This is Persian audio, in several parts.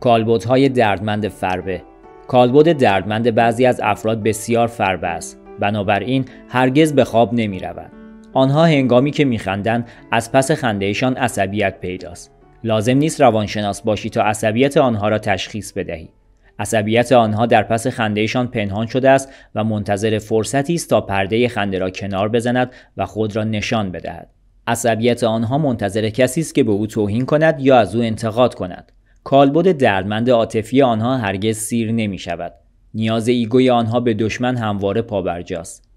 کالبدهای دردمند فربه کالبد دردمند بعضی از افراد بسیار فربه است بنابراین هرگز به خواب نمی روند. آنها هنگامی که میخندند از پس خندهشان عصبیت پیداست لازم نیست روانشناس باشی تا عصبیت آنها را تشخیص بدهی عصبیت آنها در پس خندهشان پنهان شده است و منتظر فرصتی است تا پرده خنده را کنار بزند و خود را نشان بدهد عصبیت آنها منتظر کسی است که به او توهین کند یا از او انتقاد کند کالبد دردمند عاطفی آنها هرگز سیر نمی شود. نیاز ایگوی آنها به دشمن همواره پابرجاست.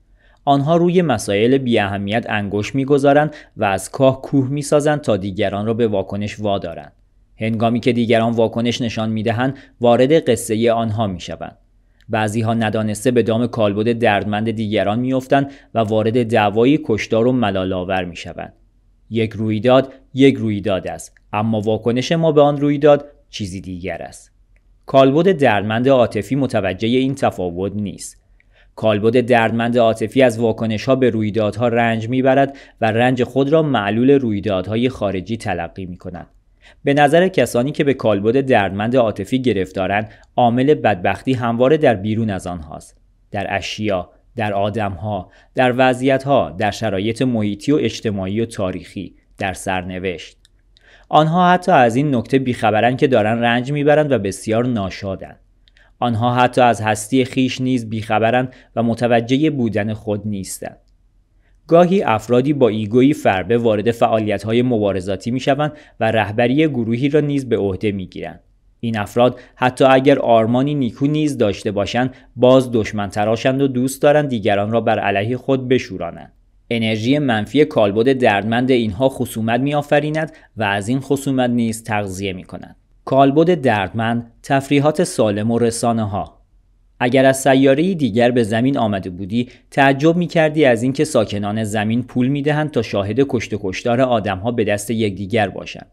آنها روی مسائل بی اهمیت انگوش میگذارند و از کاه کوه می سازند تا دیگران را به واکنش وادارند. هنگامی که دیگران واکنش نشان میدهند وارد قصه آنها میشوند. بعضی ها ندانسته به دام کالبد دردمند دیگران میافتند و وارد دعوایی کشدار و ملالآور میشوند. یک رویداد یک رویداد است اما واکنش ما به آن رویداد چیزی دیگر است کالبد دردمند عاطفی متوجه این تفاوت نیست کالبد دردمند عاطفی از واکنش ها به رویدادها رنج میبرد و رنج خود را معلول رویدادهای خارجی تلقی می کند. به نظر کسانی که به کالبد دردمند عاطفی گرفتارند عامل بدبختی همواره در بیرون از آنهاست در اشیا در آدمها در وضعیتها در شرایط محیطی و اجتماعی و تاریخی در سرنوشت آنها حتی از این نکته بیخبرند که دارن رنج میبرند و بسیار ناشادند. آنها حتی از هستی خیش نیز بیخبرند و متوجه بودن خود نیستند. گاهی افرادی با ایگویی فربه وارد های مبارزاتی شوند و رهبری گروهی را نیز به عهده گیرند. این افراد حتی اگر آرمانی نیکو نیز داشته باشند باز دشمن تراشند و دوست دارند دیگران را بر علیه خود بشورانند. انرژی منفی کالبد دردمند اینها خصومت میآفریند و از این خصومت نیز تغذیه می کند. کالبد دردمند تفریحات سالم و رسانه ها اگر از سیاره دیگر به زمین آمده بودی تعجب می کردی از اینکه ساکنان زمین پول می دهند تا شاهد کشت و کشتار آدم ها به دست یکدیگر باشند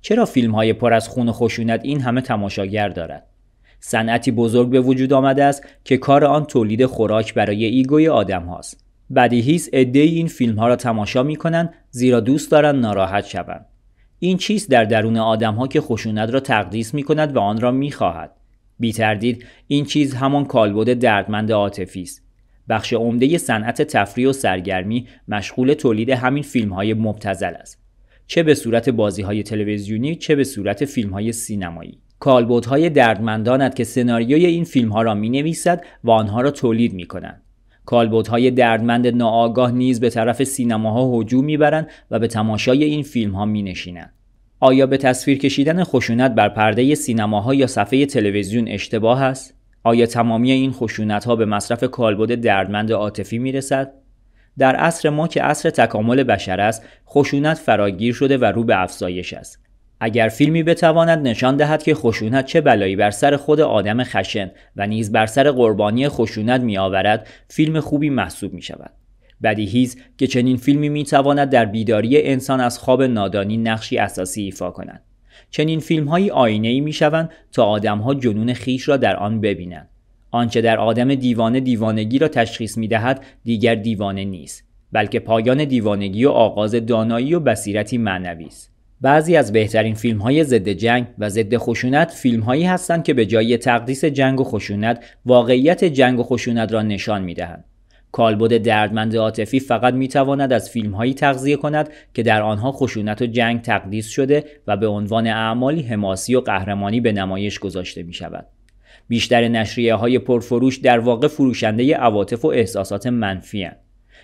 چرا فیلم های پر از خون و خشونت این همه تماشاگر دارد صنعتی بزرگ به وجود آمده است که کار آن تولید خوراک برای ایگوی آدم هاست بدیهی است عدهای این فیلم ها را تماشا می کنند زیرا دوست دارند ناراحت شوند این چیز در درون آدم ها که خشونت را تقدیس می کند و آن را می خواهد بی تردید این چیز همان کالبد دردمند عاطفی است بخش عمده صنعت تفریح و سرگرمی مشغول تولید همین فیلم های مبتزل است چه به صورت بازی های تلویزیونی چه به صورت فیلم های سینمایی کالبدهای دردمنداند که سناریوی این فیلم ها را می نویسد و آنها را تولید می کنند کالبدهای دردمند ناآگاه نیز به طرف سینماها هجوم میبرند و به تماشای این فیلم ها می نشینن. آیا به تصویر کشیدن خشونت بر پرده سینماها یا صفحه تلویزیون اشتباه است؟ آیا تمامی این خشونت ها به مصرف کالبد دردمند عاطفی می رسد؟ در عصر ما که عصر تکامل بشر است، خشونت فراگیر شده و رو به افزایش است. اگر فیلمی بتواند نشان دهد که خشونت چه بلایی بر سر خود آدم خشن و نیز بر سر قربانی خشونت می آورد فیلم خوبی محسوب می شود. بدیهی که چنین فیلمی می تواند در بیداری انسان از خواب نادانی نقشی اساسی ایفا کند. چنین فیلم های آینه ای می شوند تا آدم ها جنون خیش را در آن ببینند. آنچه در آدم دیوانه دیوانگی را تشخیص می دهد دیگر دیوانه نیست بلکه پایان دیوانگی و آغاز دانایی و بصیرتی معنوی است. بعضی از بهترین فیلم های ضد جنگ و ضد خشونت فیلم هایی هستند که به جای تقدیس جنگ و خشونت واقعیت جنگ و خشونت را نشان می دهند. کالبد دردمند عاطفی فقط می از فیلم هایی تغذیه کند که در آنها خشونت و جنگ تقدیس شده و به عنوان اعمالی حماسی و قهرمانی به نمایش گذاشته می شود. بیشتر نشریه های پرفروش در واقع فروشنده عواطف و احساسات منفی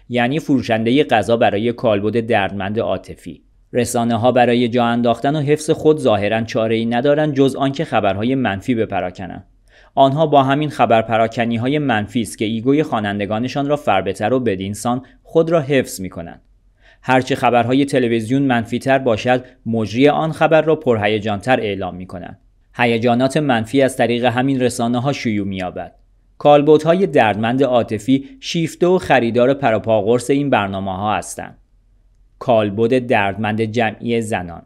یعنی فروشنده غذا برای کالبد دردمند عاطفی رسانه ها برای جا انداختن و حفظ خود ظاهرا چاره ای ندارند جز آنکه خبرهای منفی بپراکنند. آنها با همین خبر پراکنی های منفی است که ایگوی خوانندگانشان را فربهتر و بدینسان خود را حفظ می کنند. هرچه خبرهای تلویزیون منفی تر باشد مجری آن خبر را پرهیجانتر اعلام می کنند. هیجانات منفی از طریق همین رسانه ها شیوع کالبوت های دردمند عاطفی شیفته و خریدار پروپاقرص این برنامه ها هستند کالبد دردمند جمعی زنان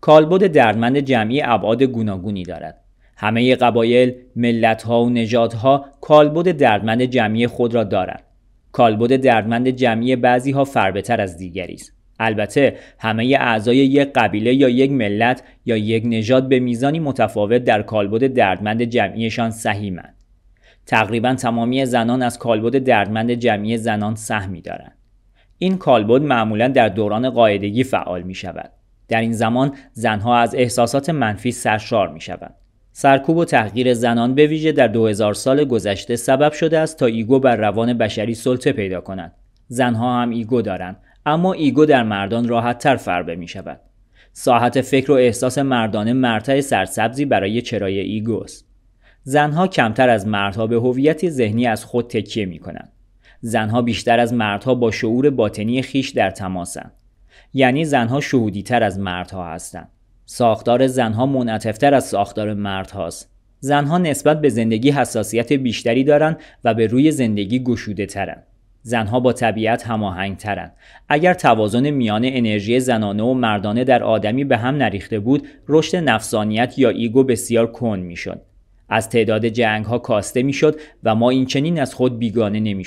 کالبد دردمند جمعی ابعاد گوناگونی دارد همه قبایل، ملتها و نژادها کالبد دردمند جمعی خود را دارند. کالبد دردمند جمعی بعضی ها فربهتر از دیگری است. البته همه اعضای یک قبیله یا یک ملت یا یک نژاد به میزانی متفاوت در کالبد دردمند جمعیشان سهیمند. تقریبا تمامی زنان از کالبد دردمند جمعی زنان سهمی دارند. این کالبد معمولا در دوران قاعدگی فعال می شود. در این زمان زنها از احساسات منفی سرشار می شوند. سرکوب و تحقیر زنان به ویژه در 2000 سال گذشته سبب شده است تا ایگو بر روان بشری سلطه پیدا کند. زنها هم ایگو دارند اما ایگو در مردان راحت تر فربه می شود. ساحت فکر و احساس مردانه مرتع سرسبزی برای چرای است. زنها کمتر از مردها به هویت ذهنی از خود تکیه می کنند. زنها بیشتر از مردها با شعور باطنی خیش در تماسند یعنی زنها شهودیتر از مردها هستند ساختار زنها منعطفتر از ساختار مردهاست زنها نسبت به زندگی حساسیت بیشتری دارند و به روی زندگی گشوده ترن. زنها با طبیعت هماهنگ ترند. اگر توازن میان انرژی زنانه و مردانه در آدمی به هم نریخته بود، رشد نفسانیت یا ایگو بسیار کند میشد. از تعداد جنگ ها کاسته میشد و ما اینچنین از خود بیگانه نمی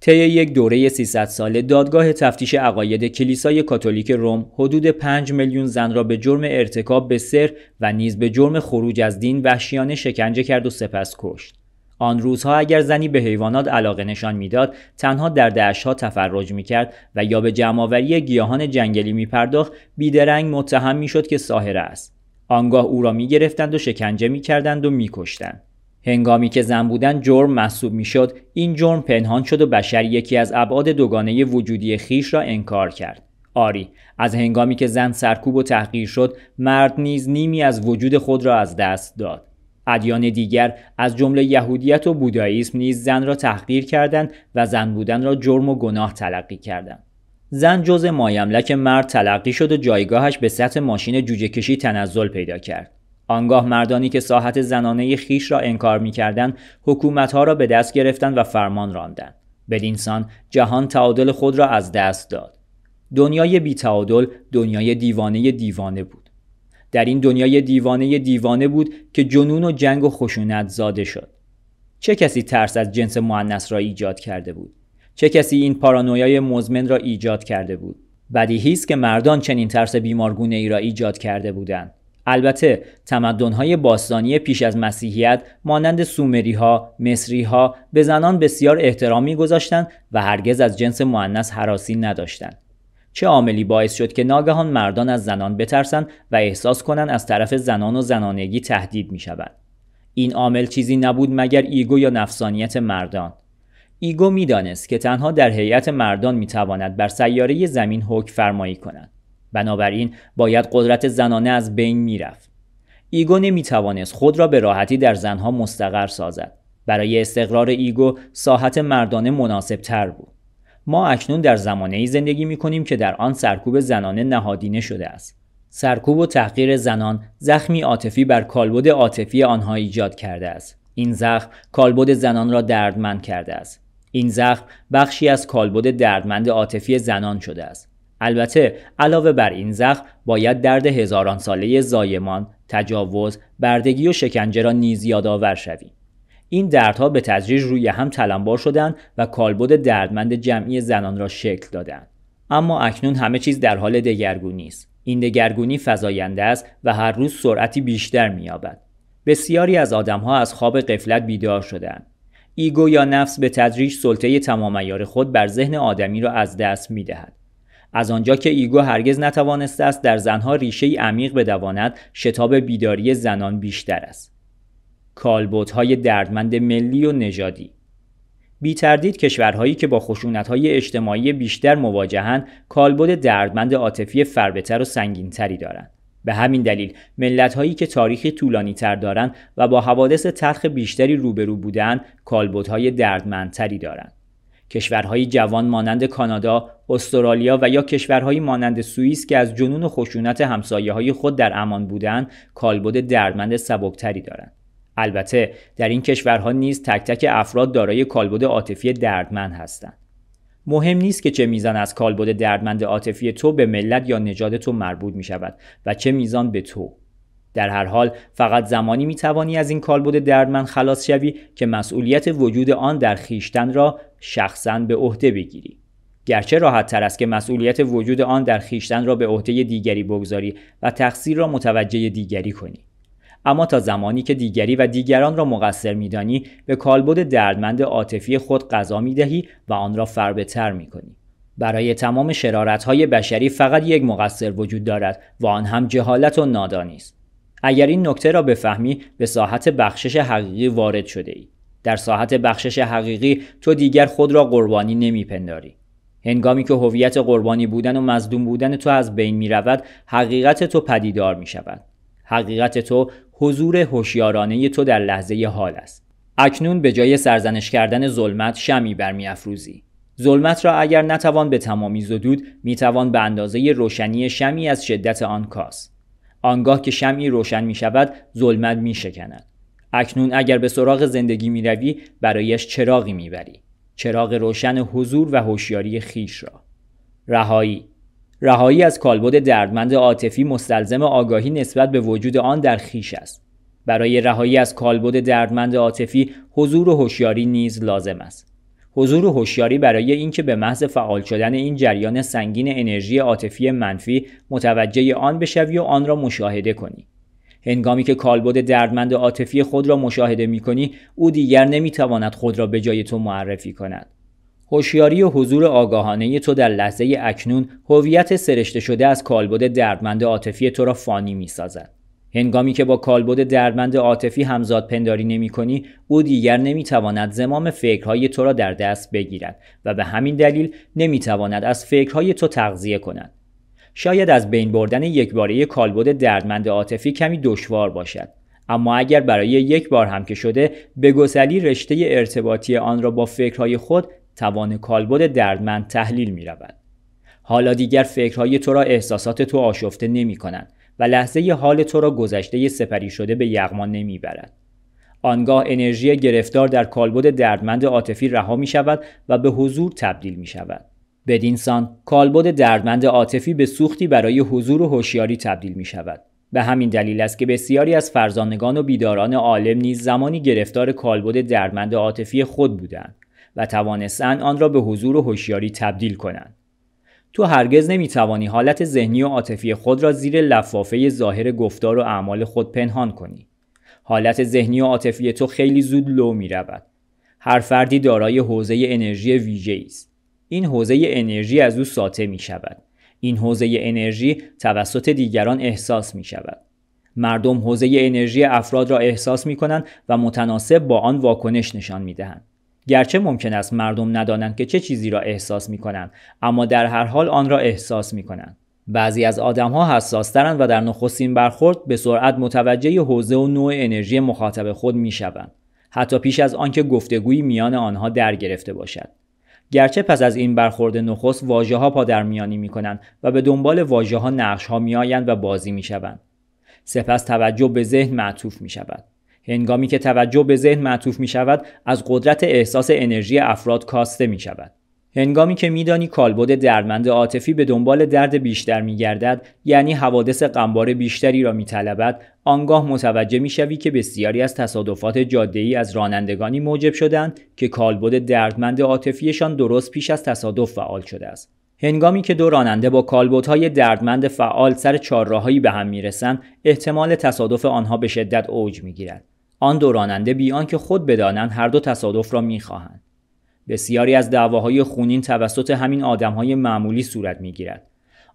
طی یک دوره 300 ساله دادگاه تفتیش عقاید کلیسای کاتولیک روم حدود 5 میلیون زن را به جرم ارتکاب به سر و نیز به جرم خروج از دین وحشیانه شکنجه کرد و سپس کشت. آن روزها اگر زنی به حیوانات علاقه نشان میداد تنها در دشتها تفرج میکرد و یا به جمعآوری گیاهان جنگلی میپرداخت بیدرنگ متهم میشد که ساحره است آنگاه او را میگرفتند و شکنجه میکردند و میکشتند هنگامی که زن بودن جرم محسوب میشد این جرم پنهان شد و بشر یکی از ابعاد دوگانه وجودی خیش را انکار کرد آری از هنگامی که زن سرکوب و تحقیر شد مرد نیز نیمی از وجود خود را از دست داد ادیان دیگر از جمله یهودیت و بوداییسم نیز زن را تحقیر کردند و زن بودن را جرم و گناه تلقی کردند زن جز مایملک مرد تلقی شد و جایگاهش به سطح ماشین جوجه کشی تنزل پیدا کرد آنگاه مردانی که ساحت زنانه خیش را انکار میکردند حکومتها را به دست گرفتند و فرمان راندند بدینسان جهان تعادل خود را از دست داد دنیای بی دنیای دیوانه دیوانه بود در این دنیای دیوانه دیوانه بود که جنون و جنگ و خشونت زاده شد چه کسی ترس از جنس معنس را ایجاد کرده بود چه کسی این پارانویای مزمن را ایجاد کرده بود بدیهی است که مردان چنین ترس بیمارگونه ای را ایجاد کرده بودند البته تمدن‌های باستانی پیش از مسیحیت مانند مصری ها به زنان بسیار احترام میگذاشتند و هرگز از جنس مؤنث حراسی نداشتند. چه عاملی باعث شد که ناگهان مردان از زنان بترسند و احساس کنند از طرف زنان و زنانگی تهدید شود این عامل چیزی نبود مگر ایگو یا نفسانیت مردان. ایگو میدانست که تنها در هیئت مردان میتواند بر سیاره زمین حکم فرمایی کند. بنابراین باید قدرت زنانه از بین میرفت ایگو نمیتوانست خود را به راحتی در زنها مستقر سازد برای استقرار ایگو ساحت مردانه مناسب تر بود ما اکنون در زمانه ای زندگی می کنیم که در آن سرکوب زنانه نهادینه شده است سرکوب و تحقیر زنان زخمی عاطفی بر کالبد عاطفی آنها ایجاد کرده است این زخم کالبد زنان را دردمند کرده است این زخم بخشی از کالبد دردمند عاطفی زنان شده است البته علاوه بر این زخم باید درد هزاران ساله زایمان، تجاوز، بردگی و شکنجه را نیز یادآور شویم. این دردها به تدریج روی هم تلمبار شدند و کالبد دردمند جمعی زنان را شکل دادند. اما اکنون همه چیز در حال دگرگونی است. این دگرگونی فزاینده است و هر روز سرعتی بیشتر می‌یابد. بسیاری از آدمها از خواب قفلت بیدار شدند. ایگو یا نفس به تدریج سلطه تمام خود بر ذهن آدمی را از دست می‌دهد. از آنجا که ایگو هرگز نتوانسته است در زنها ریشه ای عمیق بدواند شتاب بیداری زنان بیشتر است های دردمند ملی و نژادی بی تردید کشورهایی که با خشونت های اجتماعی بیشتر مواجهند کالبد دردمند عاطفی فربهتر و سنگینتری دارند به همین دلیل ملت هایی که تاریخی طولانی تر دارند و با حوادث تلخ بیشتری روبرو بودن کالبدهای دردمندتری دارند کشورهای جوان مانند کانادا، استرالیا و یا کشورهایی مانند سوئیس که از جنون و خشونت همسایه های خود در امان بودند، کالبد دردمند سبکتری دارند. البته در این کشورها نیز تک تک افراد دارای کالبد عاطفی دردمند هستند. مهم نیست که چه میزان از کالبد دردمند عاطفی تو به ملت یا نژاد تو مربوط می شود و چه میزان به تو. در هر حال فقط زمانی می توانی از این کالبد دردمند خلاص شوی که مسئولیت وجود آن در خیشتن را شخصا به عهده بگیری گرچه راحت تر است که مسئولیت وجود آن در خیشتن را به عهده دیگری بگذاری و تقصیر را متوجه دیگری کنی اما تا زمانی که دیگری و دیگران را مقصر میدانی به کالبد دردمند عاطفی خود غذا میدهی و آن را فربهتر کنی. برای تمام شرارت های بشری فقط یک مقصر وجود دارد و آن هم جهالت و نادانی است اگر این نکته را بفهمی به ساحت بخشش حقیقی وارد شده ای. در ساحت بخشش حقیقی تو دیگر خود را قربانی نمیپنداری. هنگامی که هویت قربانی بودن و مزدوم بودن تو از بین می رود، حقیقت تو پدیدار می شود. حقیقت تو حضور هوشیارانه تو در لحظه حال است. اکنون به جای سرزنش کردن ظلمت شمی افروزی. ظلمت را اگر نتوان به تمامی زدود توان به اندازه روشنی شمی از شدت آن کاست. آنگاه که شمعی روشن می شود ظلمت می شکند. اکنون اگر به سراغ زندگی می روی برایش چراغی می بری. چراغ روشن حضور و هوشیاری خیش را. رهایی رهایی از کالبد دردمند عاطفی مستلزم آگاهی نسبت به وجود آن در خیش است. برای رهایی از کالبد دردمند عاطفی حضور و هوشیاری نیز لازم است. حضور و هوشیاری برای اینکه به محض فعال شدن این جریان سنگین انرژی عاطفی منفی متوجه آن بشوی و آن را مشاهده کنی هنگامی که کالبد دردمند عاطفی خود را مشاهده می کنی او دیگر نمیتواند خود را به جای تو معرفی کند هوشیاری و حضور آگاهانه تو در لحظه اکنون هویت سرشته شده از کالبد دردمند عاطفی تو را فانی می سازد. هنگامی که با کالبد دردمند عاطفی همزاد پنداری نمی کنی او دیگر تواند زمام فکرهای تو را در دست بگیرد و به همین دلیل نمی تواند از فکرهای تو تغذیه کند شاید از بین بردن یک باره کالبد دردمند عاطفی کمی دشوار باشد اما اگر برای یک بار هم که شده به گسلی رشته ارتباطی آن را با فکرهای خود توان کالبد دردمند تحلیل می رود. حالا دیگر فکرهای تو را احساسات تو آشفته نمی کنند و لحظه حال تو را گذشته سپری شده به یغما نمیبرد آنگاه انرژی گرفتار در کالبد دردمند عاطفی رها می شود و به حضور تبدیل می شود. بدین سان کالبد دردمند عاطفی به سوختی برای حضور و هوشیاری تبدیل می شود. به همین دلیل است که بسیاری از فرزانگان و بیداران عالم نیز زمانی گرفتار کالبد دردمند عاطفی خود بودند و توانستند آن را به حضور و هوشیاری تبدیل کنند. تو هرگز نمیتوانی حالت ذهنی و عاطفی خود را زیر لفافه ظاهر گفتار و اعمال خود پنهان کنی. حالت ذهنی و عاطفی تو خیلی زود لو می رود. هر فردی دارای حوزه انرژی ویژه است. این حوزه انرژی از او ساطع می شود. این حوزه انرژی توسط دیگران احساس می شود. مردم حوزه انرژی افراد را احساس می کنند و متناسب با آن واکنش نشان می دهند. گرچه ممکن است مردم ندانند که چه چیزی را احساس می کنند اما در هر حال آن را احساس می کنند بعضی از آدم ها حساسترند و در نخستین برخورد به سرعت متوجه حوزه و نوع انرژی مخاطب خود می شوند. حتی پیش از آنکه گفتگویی میان آنها در گرفته باشد. گرچه پس از این برخورد نخست واژه ها پادرمیانی می کنند و به دنبال واژه ها نقش ها می آیند و بازی می شوند. سپس توجه به ذهن معطوف می شود. هنگامی که توجه به ذهن معطوف می شود از قدرت احساس انرژی افراد کاسته می شود هنگامی که میدانی کالبد درمند عاطفی به دنبال درد بیشتر می گردد یعنی حوادث قنبار بیشتری را طلبد آنگاه متوجه میشوی که بسیاری از تصادفات جادهای از رانندگانی موجب شدند که کالبد دردمند عاطفیشان درست پیش از تصادف فعال شده است هنگامی که دو راننده با کالبدهای دردمند فعال سر چهارراهایی به هم میرسند احتمال تصادف آنها به شدت اوج میگیرد آن دو راننده که خود بدانند هر دو تصادف را میخواهند بسیاری از دعواهای خونین توسط همین آدمهای معمولی صورت میگیرد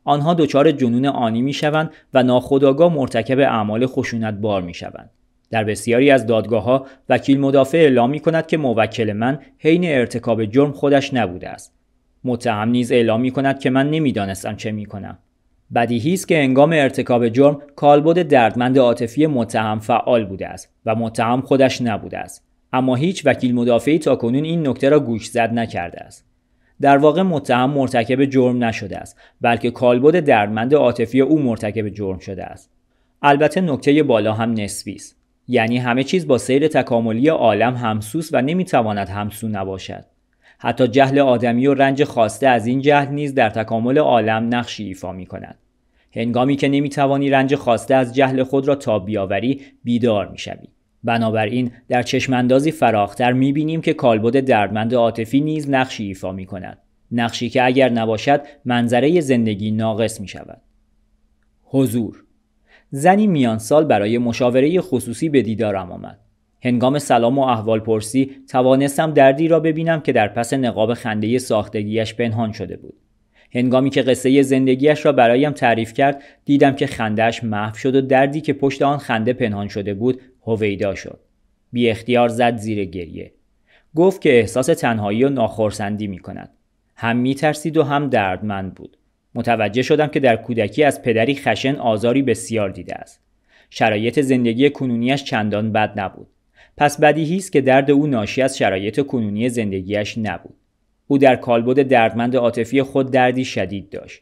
آنها دچار جنون آنی میشوند و ناخودآگاه مرتکب اعمال خشونت بار میشوند در بسیاری از دادگاه ها وکیل مدافع اعلام می کند که موکل من حین ارتکاب جرم خودش نبوده است. متهم نیز اعلام می کند که من نمیدانستم چه می کنم. بدیهی است که انگام ارتکاب جرم کالبد دردمند عاطفی متهم فعال بوده است و متهم خودش نبوده است اما هیچ وکیل مدافعی تاکنون این نکته را گوش زد نکرده است در واقع متهم مرتکب جرم نشده است بلکه کالبد دردمند عاطفی او مرتکب جرم شده است البته نکته بالا هم نسبی است یعنی همه چیز با سیر تکاملی عالم همسوس و نمیتواند همسو نباشد حتی جهل آدمی و رنج خواسته از این جهل نیز در تکامل عالم نقشی ایفا می کند. هنگامی که نمی توانی رنج خواسته از جهل خود را تا بیاوری بیدار می شوی. بنابراین در چشماندازی فراختر می بینیم که کالبد دردمند عاطفی نیز نقشی ایفا می کند. نقشی که اگر نباشد منظره زندگی ناقص می شود. حضور زنی میان سال برای مشاوره خصوصی به دیدارم آمد. هنگام سلام و پرسی توانستم دردی را ببینم که در پس نقاب خنده ساختگیش پنهان شده بود. هنگامی که قصه زندگیش را برایم تعریف کرد دیدم که خندهش محو شد و دردی که پشت آن خنده پنهان شده بود هویدا شد. بی اختیار زد زیر گریه. گفت که احساس تنهایی و ناخرسندی می کند. هم می ترسید و هم دردمند بود. متوجه شدم که در کودکی از پدری خشن آزاری بسیار دیده است. شرایط زندگی کنونیش چندان بد نبود. پس بدیهی است که درد او ناشی از شرایط کنونی زندگیش نبود او در کالبد دردمند عاطفی خود دردی شدید داشت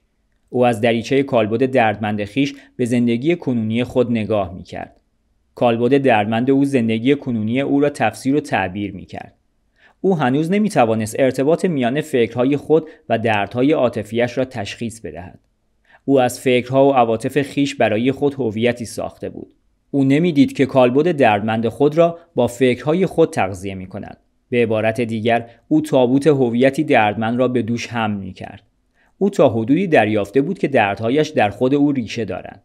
او از دریچه کالبد دردمند خیش به زندگی کنونی خود نگاه میکرد کالبد دردمند او زندگی کنونی او را تفسیر و تعبیر کرد. او هنوز نمیتوانست ارتباط میان فکرهای خود و دردهای عاطفیش را تشخیص بدهد او از فکرها و عواطف خیش برای خود هویتی ساخته بود او نمیدید که کالبد دردمند خود را با فکرهای خود تغذیه می کند. به عبارت دیگر او تابوت هویتی دردمند را به دوش هم می کرد. او تا حدودی دریافته بود که دردهایش در خود او ریشه دارند.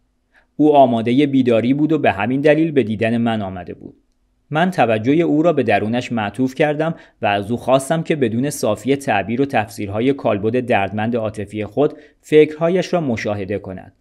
او آماده بیداری بود و به همین دلیل به دیدن من آمده بود. من توجه او را به درونش معطوف کردم و از او خواستم که بدون صافی تعبیر و تفسیرهای کالبد دردمند عاطفی خود فکرهایش را مشاهده کند.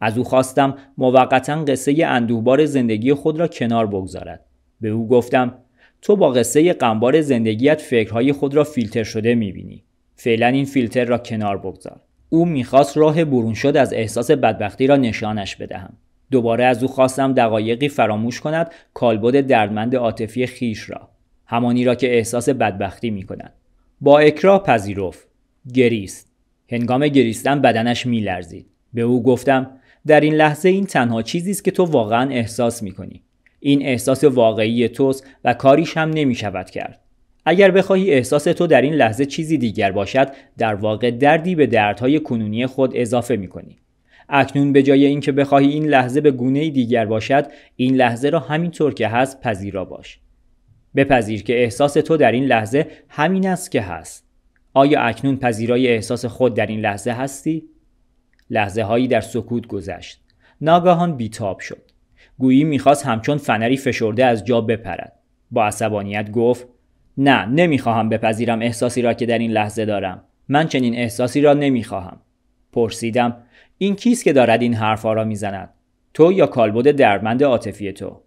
از او خواستم موقتا قصه اندوهبار زندگی خود را کنار بگذارد. به او گفتم تو با قصه قنبار زندگیت فکرهای خود را فیلتر شده میبینی. فعلا این فیلتر را کنار بگذار. او میخواست راه برون شد از احساس بدبختی را نشانش بدهم. دوباره از او خواستم دقایقی فراموش کند کالبد دردمند عاطفی خیش را. همانی را که احساس بدبختی می با اکراه پذیرفت. گریست. هنگام گریستن بدنش میلرزید. به او گفتم در این لحظه این تنها چیزی است که تو واقعا احساس کنی. این احساس واقعی توست و کاریش هم نمیشود کرد اگر بخواهی احساس تو در این لحظه چیزی دیگر باشد در واقع دردی به دردهای کنونی خود اضافه کنی. اکنون به جای اینکه بخواهی این لحظه به گونه دیگر باشد این لحظه را همینطور که هست پذیرا باش بپذیر که احساس تو در این لحظه همین است که هست آیا اکنون پذیرای احساس خود در این لحظه هستی لحظه هایی در سکوت گذشت ناگهان بیتاب شد گویی میخواست همچون فنری فشرده از جا بپرد با عصبانیت گفت نه نمیخواهم بپذیرم احساسی را که در این لحظه دارم من چنین احساسی را نمیخواهم پرسیدم این کیست که دارد این حرفها را میزند تو یا کالبد درمند عاطفی تو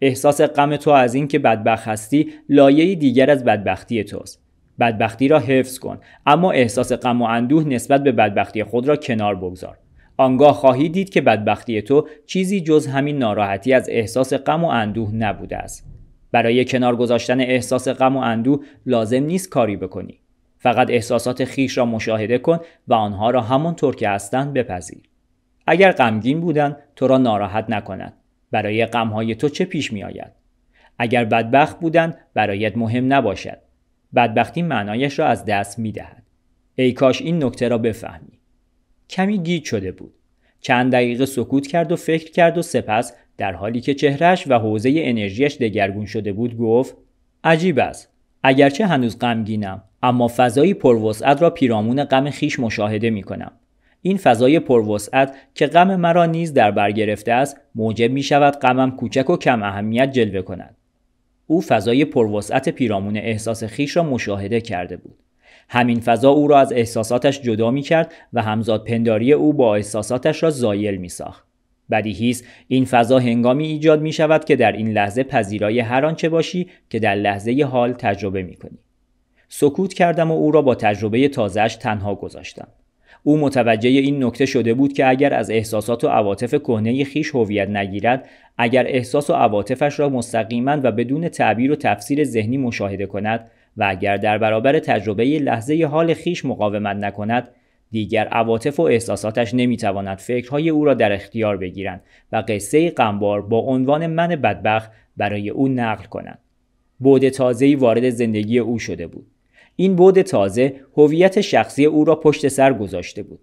احساس غم تو از اینکه بدبخت هستی لایه دیگر از بدبختی توست بدبختی را حفظ کن اما احساس غم و اندوه نسبت به بدبختی خود را کنار بگذار آنگاه خواهی دید که بدبختی تو چیزی جز همین ناراحتی از احساس غم و اندوه نبوده است برای کنار گذاشتن احساس غم و اندوه لازم نیست کاری بکنی فقط احساسات خیش را مشاهده کن و آنها را همانطور که هستند بپذیر اگر غمگین بودند تو را ناراحت نکنند برای غمهای تو چه پیش می آید؟ اگر بدبخت بودند برایت مهم نباشد بدبختی معنایش را از دست می دهد. ای کاش این نکته را بفهمی. کمی گیج شده بود. چند دقیقه سکوت کرد و فکر کرد و سپس در حالی که چهرش و حوزه انرژیش دگرگون شده بود گفت عجیب است. اگرچه هنوز غمگینم اما فضایی پروسعت را پیرامون غم خیش مشاهده می کنم. این فضای پروسعت که غم مرا نیز در بر گرفته است موجب می شود غمم کوچک و کم اهمیت جلوه کند او فضای پروسعت پیرامون احساس خیش را مشاهده کرده بود. همین فضا او را از احساساتش جدا می کرد و همزاد پنداری او با احساساتش را زایل می ساخت. بدیهیست این فضا هنگامی ایجاد می شود که در این لحظه پذیرای هر آنچه باشی که در لحظه حال تجربه می کنی. سکوت کردم و او را با تجربه تازهش تنها گذاشتم. او متوجه این نکته شده بود که اگر از احساسات و عواطف کهنه خیش هویت نگیرد اگر احساس و عواطفش را مستقیما و بدون تعبیر و تفسیر ذهنی مشاهده کند و اگر در برابر تجربه لحظه حال خیش مقاومت نکند دیگر عواطف و احساساتش نمیتواند فکرهای او را در اختیار بگیرند و قصه قنبار با عنوان من بدبخت برای او نقل کنند. بود تازه‌ای وارد زندگی او شده بود. این بود تازه هویت شخصی او را پشت سر گذاشته بود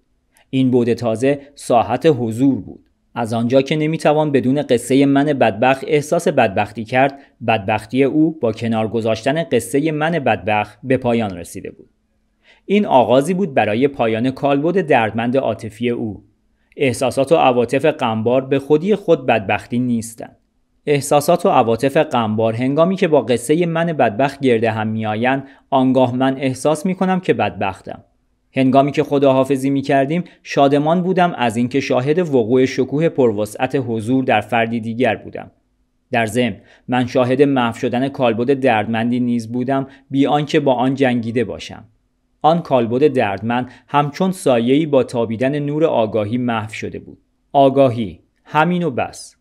این بود تازه ساحت حضور بود از آنجا که نمیتوان بدون قصه من بدبخت احساس بدبختی کرد بدبختی او با کنار گذاشتن قصه من بدبخت به پایان رسیده بود این آغازی بود برای پایان کالبد دردمند عاطفی او احساسات و عواطف غمبار به خودی خود بدبختی نیستند احساسات و عواطف غمبار هنگامی که با قصه من بدبخت گرده هم میآیند آنگاه من احساس می کنم که بدبختم هنگامی که خداحافظی می کردیم شادمان بودم از اینکه شاهد وقوع شکوه پروسعت حضور در فردی دیگر بودم در ضمن من شاهد محو شدن کالبد دردمندی نیز بودم بی آنکه با آن جنگیده باشم آن کالبد دردمند همچون سایه‌ای با تابیدن نور آگاهی محو شده بود آگاهی همین و بس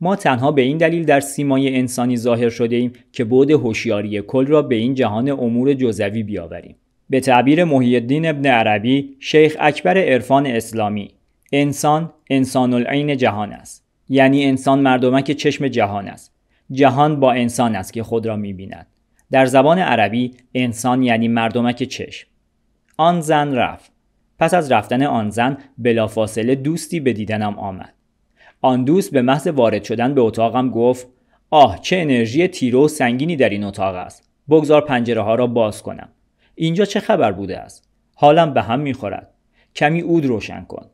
ما تنها به این دلیل در سیمای انسانی ظاهر شده ایم که بود هوشیاری کل را به این جهان امور جزوی بیاوریم به تعبیر محیدین ابن عربی شیخ اکبر عرفان اسلامی انسان انسان العین جهان است یعنی انسان مردمک چشم جهان است جهان با انسان است که خود را میبیند در زبان عربی انسان یعنی مردمک چشم آن زن رفت پس از رفتن آن زن بلافاصله دوستی به دیدنم آمد آن دوست به محض وارد شدن به اتاقم گفت آه چه انرژی تیرو و سنگینی در این اتاق است بگذار پنجره ها را باز کنم اینجا چه خبر بوده است حالم به هم میخورد کمی اود روشن کن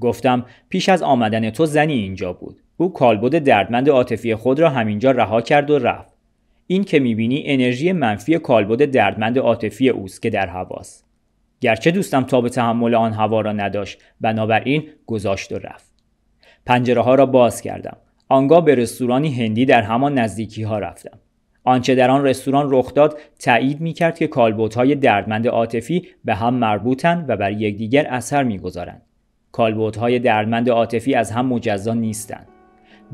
گفتم پیش از آمدن تو زنی اینجا بود او کالبد دردمند عاطفی خود را همینجا رها کرد و رفت این که میبینی انرژی منفی کالبد دردمند عاطفی اوست که در هواست گرچه دوستم تا به تحمل آن هوا را نداشت بنابراین گذاشت و رفت پنجره ها را باز کردم آنگاه به رستورانی هندی در همان نزدیکی ها رفتم آنچه در آن رستوران رخ داد تایید می کرد که کالبوت های دردمند عاطفی به هم مربوطن و بر یکدیگر اثر میگذارند کالبوت های دردمند عاطفی از هم مجزا نیستند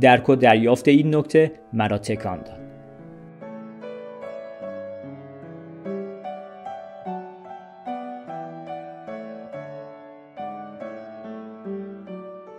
درک و دریافت این نکته مرا تکان داد